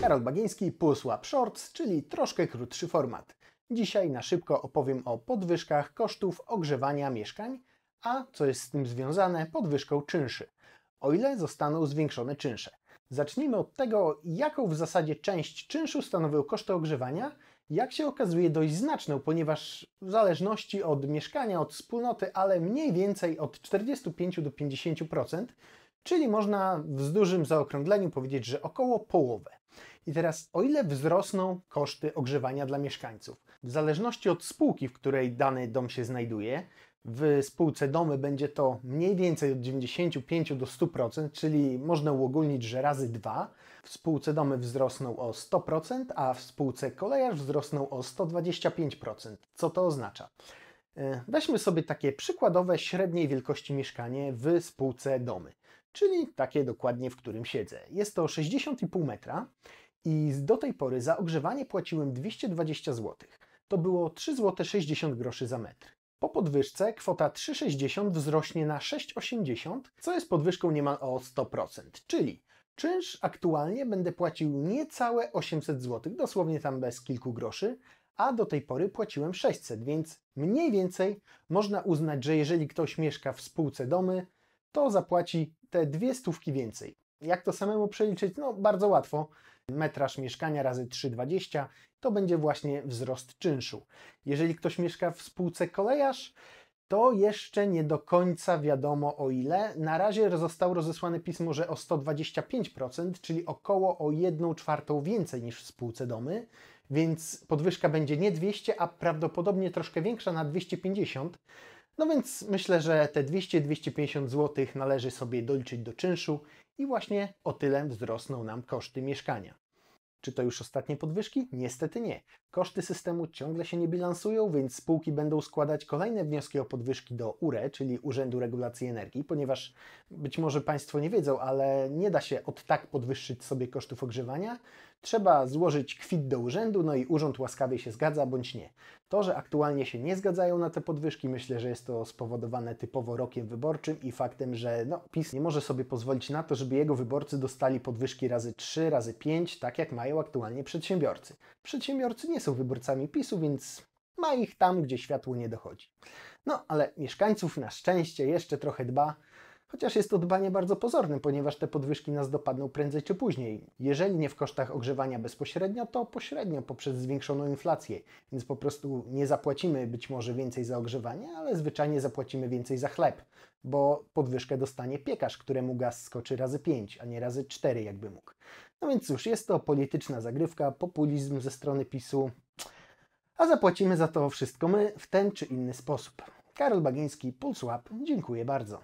Karol Bagiński, Pulsłap Shorts, czyli troszkę krótszy format. Dzisiaj na szybko opowiem o podwyżkach kosztów ogrzewania mieszkań, a co jest z tym związane, podwyżką czynszy. O ile zostaną zwiększone czynsze. Zacznijmy od tego, jaką w zasadzie część czynszu stanowią koszty ogrzewania, jak się okazuje dość znaczną, ponieważ w zależności od mieszkania, od wspólnoty, ale mniej więcej od 45 do 50%, Czyli można w dużym zaokrągleniu powiedzieć, że około połowę. I teraz, o ile wzrosną koszty ogrzewania dla mieszkańców? W zależności od spółki, w której dany dom się znajduje, w spółce domy będzie to mniej więcej od 95 do 100%, czyli można uogólnić, że razy dwa. W spółce domy wzrosną o 100%, a w spółce kolejarz wzrosną o 125%. Co to oznacza? E, weźmy sobie takie przykładowe średniej wielkości mieszkanie w spółce domy czyli takie dokładnie, w którym siedzę. Jest to 60,5 metra i do tej pory za ogrzewanie płaciłem 220 zł. To było 3 zł 60 groszy za metr. Po podwyżce kwota 3,60 wzrośnie na 6,80, co jest podwyżką niemal o 100%, czyli czynsz aktualnie będę płacił niecałe 800 zł, dosłownie tam bez kilku groszy, a do tej pory płaciłem 600, więc mniej więcej można uznać, że jeżeli ktoś mieszka w spółce domy, to zapłaci te dwie stówki więcej. Jak to samemu przeliczyć? No bardzo łatwo. Metraż mieszkania razy 3,20 to będzie właśnie wzrost czynszu. Jeżeli ktoś mieszka w spółce kolejarz, to jeszcze nie do końca wiadomo o ile. Na razie zostało rozesłane pismo, że o 125%, czyli około o 1 czwartą więcej niż w spółce domy, więc podwyżka będzie nie 200, a prawdopodobnie troszkę większa na 250 no więc myślę, że te 200-250 zł należy sobie doliczyć do czynszu i właśnie o tyle wzrosną nam koszty mieszkania. Czy to już ostatnie podwyżki? Niestety nie. Koszty systemu ciągle się nie bilansują, więc spółki będą składać kolejne wnioski o podwyżki do URE, czyli Urzędu Regulacji Energii, ponieważ być może Państwo nie wiedzą, ale nie da się od tak podwyższyć sobie kosztów ogrzewania. Trzeba złożyć kwit do urzędu, no i urząd łaskawie się zgadza bądź nie. To, że aktualnie się nie zgadzają na te podwyżki, myślę, że jest to spowodowane typowo rokiem wyborczym i faktem, że no, PiS nie może sobie pozwolić na to, żeby jego wyborcy dostali podwyżki razy 3, razy 5, tak jak mają mają aktualnie przedsiębiorcy. Przedsiębiorcy nie są wyborcami PiSu, więc ma ich tam, gdzie światło nie dochodzi. No ale mieszkańców na szczęście jeszcze trochę dba, chociaż jest to dbanie bardzo pozorne, ponieważ te podwyżki nas dopadną prędzej czy później. Jeżeli nie w kosztach ogrzewania bezpośrednio, to pośrednio poprzez zwiększoną inflację, więc po prostu nie zapłacimy być może więcej za ogrzewanie, ale zwyczajnie zapłacimy więcej za chleb, bo podwyżkę dostanie piekarz, któremu gaz skoczy razy 5, a nie razy 4, jakby mógł. No więc cóż, jest to polityczna zagrywka, populizm ze strony PiSu, a zapłacimy za to wszystko my w ten czy inny sposób. Karol Bagiński, Pulsłap, dziękuję bardzo.